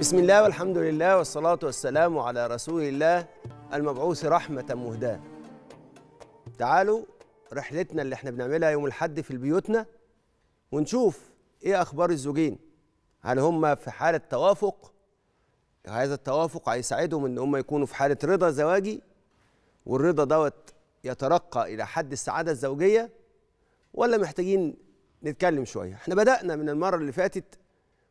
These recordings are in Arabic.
بسم الله والحمد لله والصلاة والسلام على رسول الله المبعوث رحمة مهداة تعالوا رحلتنا اللي احنا بنعملها يوم الحد في بيوتنا ونشوف ايه اخبار الزوجين هل هم في حالة توافق هذا التوافق هيساعدهم ان هم يكونوا في حالة رضا زواجي والرضا دوت يترقى الى حد السعادة الزوجية ولا محتاجين نتكلم شوية احنا بدأنا من المرة اللي فاتت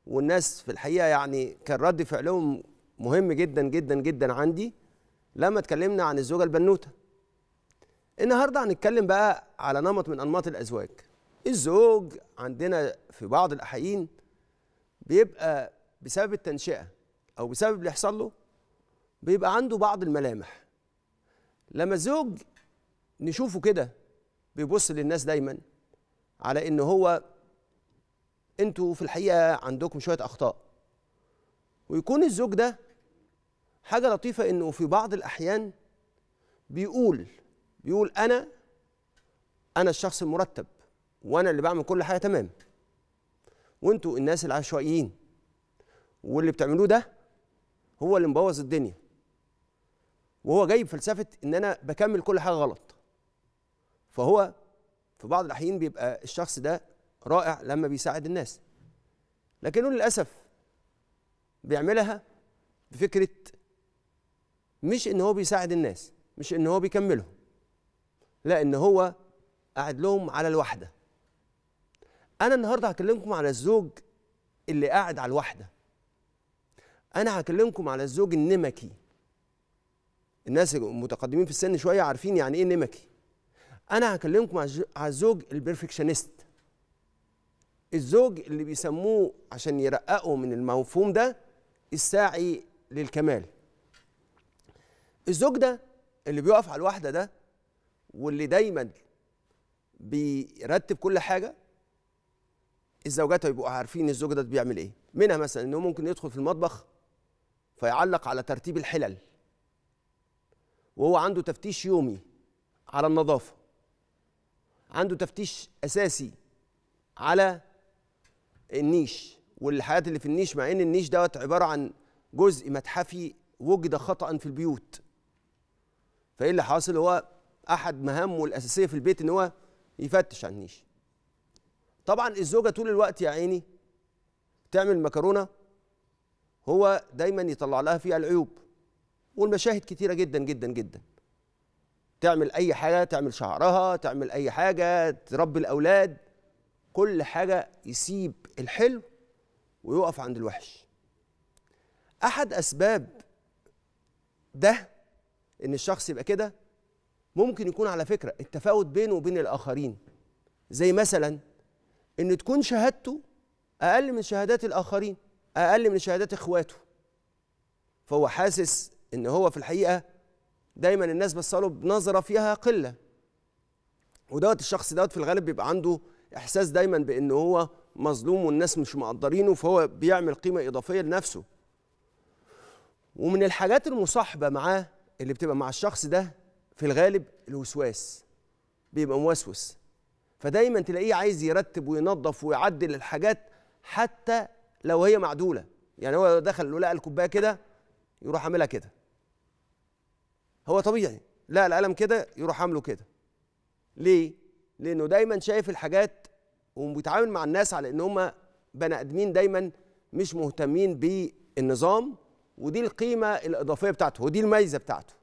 والناس في الحقيقه يعني كان رد فعلهم مهم جدا جدا جدا عندي لما اتكلمنا عن الزوجه البنوته النهارده هنتكلم بقى على نمط من انماط الازواج الزوج عندنا في بعض الاحايين بيبقى بسبب التنشئه او بسبب اللي يحصل له بيبقى عنده بعض الملامح لما الزوج نشوفه كده بيبص للناس دايما على ان هو انتوا في الحقيقه عندكم شويه اخطاء ويكون الزوج ده حاجه لطيفه انه في بعض الاحيان بيقول بيقول انا انا الشخص المرتب وانا اللي بعمل كل حاجه تمام وانتوا الناس العشوائيين واللي بتعملوه ده هو اللي مبوظ الدنيا وهو جايب فلسفه ان انا بكمل كل حاجه غلط فهو في بعض الاحيان بيبقى الشخص ده رائع لما بيساعد الناس لكنه للاسف بيعملها بفكره مش ان هو بيساعد الناس مش ان هو بيكملهم لا ان هو قاعد لهم على الواحده انا النهارده هكلمكم على الزوج اللي قاعد على الواحده انا هكلمكم على الزوج النمكي الناس المتقدمين في السن شويه عارفين يعني ايه نمكي انا هكلمكم على الزوج البرفكشنست الزوج اللي بيسموه عشان يرققوا من المفهوم ده الساعي للكمال الزوج ده اللي بيقف على الواحدة ده واللي دايما بيرتب كل حاجة الزوجات هيبقوا عارفين الزوج ده بيعمل ايه منها مثلا انه ممكن يدخل في المطبخ فيعلق على ترتيب الحلل وهو عنده تفتيش يومي على النظافة عنده تفتيش أساسي على النيش والحاجات اللي في النيش مع ان النيش دوت عباره عن جزء متحفي وجد خطا في البيوت فايه اللي حاصل هو احد مهامه الاساسيه في البيت ان هو يفتش عن النيش طبعا الزوجه طول الوقت يا عيني تعمل مكرونه هو دايما يطلع لها فيها العيوب والمشاهد كتيره جدا جدا جدا تعمل اي حاجه تعمل شعرها تعمل اي حاجه تربي الاولاد كل حاجة يسيب الحلو ويقف عند الوحش أحد أسباب ده إن الشخص يبقى كده ممكن يكون على فكرة التفاوت بينه وبين الآخرين زي مثلا إن تكون شهادته أقل من شهادات الآخرين أقل من شهادات إخواته فهو حاسس إن هو في الحقيقة دايما الناس بصاله بنظرة فيها قلة ودوت الشخص دوت في الغالب بيبقى عنده احساس دايما بان هو مظلوم والناس مش مقدرينه فهو بيعمل قيمه اضافيه لنفسه ومن الحاجات المصاحبه معاه اللي بتبقى مع الشخص ده في الغالب الوسواس بيبقى موسوس فدايما تلاقيه عايز يرتب وينظف ويعدل الحاجات حتى لو هي معدوله يعني هو دخل ولقى لقى الكوبايه كده يروح عاملها كده هو طبيعي لا القلم كده يروح عامله كده ليه لانه دايما شايف الحاجات وبيتعامل مع الناس على ان هم بني ادمين دايما مش مهتمين بالنظام ودي القيمه الاضافيه بتاعته ودي الميزه بتاعته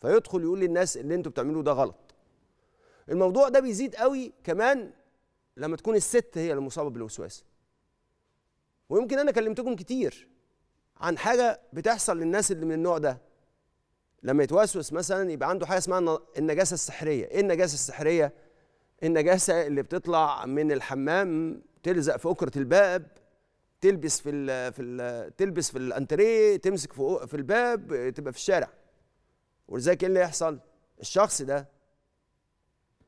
فيدخل يقول للناس اللي انتوا بتعملوه ده غلط الموضوع ده بيزيد قوي كمان لما تكون الست هي المصابه بالوسواس ويمكن انا كلمتكم كتير عن حاجه بتحصل للناس اللي من النوع ده لما يتوسوس مثلا يبقى عنده حاجه اسمها النجاسه السحريه ايه النجاسه السحريه النجاسة اللي بتطلع من الحمام تلزق في أكرة الباب تلبس في ال في ال تلبس في الانتريه تمسك في في الباب تبقى في الشارع ولذلك ايه اللي يحصل الشخص ده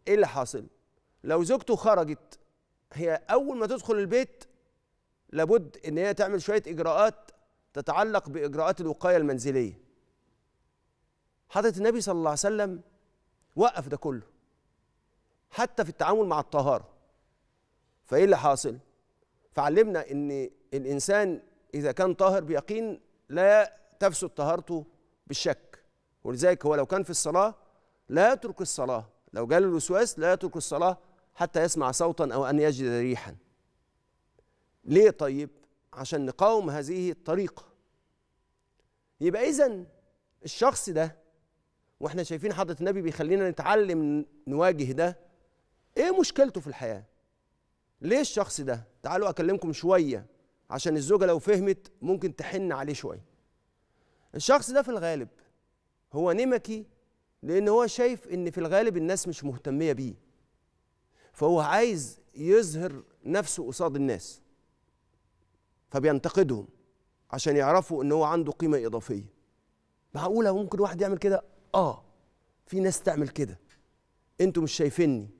ايه اللي حاصل لو زوجته خرجت هي اول ما تدخل البيت لابد ان هي تعمل شويه اجراءات تتعلق باجراءات الوقايه المنزليه حضره النبي صلى الله عليه وسلم وقف ده كله حتى في التعامل مع الطهارة فإيه اللي حاصل؟ فعلمنا أن الإنسان إذا كان طاهر بيقين لا تفسد طهارته بالشك ولذلك هو لو كان في الصلاة لا يترك الصلاة لو جاله الوسواس لا يترك الصلاة حتى يسمع صوتا أو أن يجد ريحا ليه طيب؟ عشان نقاوم هذه الطريقة يبقى إذا الشخص ده واحنا شايفين حضرة النبي بيخلينا نتعلم نواجه ده ايه مشكلته في الحياه ليه الشخص ده تعالوا اكلمكم شويه عشان الزوجه لو فهمت ممكن تحن عليه شويه الشخص ده في الغالب هو نمكي لان هو شايف ان في الغالب الناس مش مهتميه بيه فهو عايز يظهر نفسه قصاد الناس فبينتقدهم عشان يعرفوا ان هو عنده قيمه اضافيه معقوله ممكن واحد يعمل كده اه في ناس تعمل كده انتوا مش شايفيني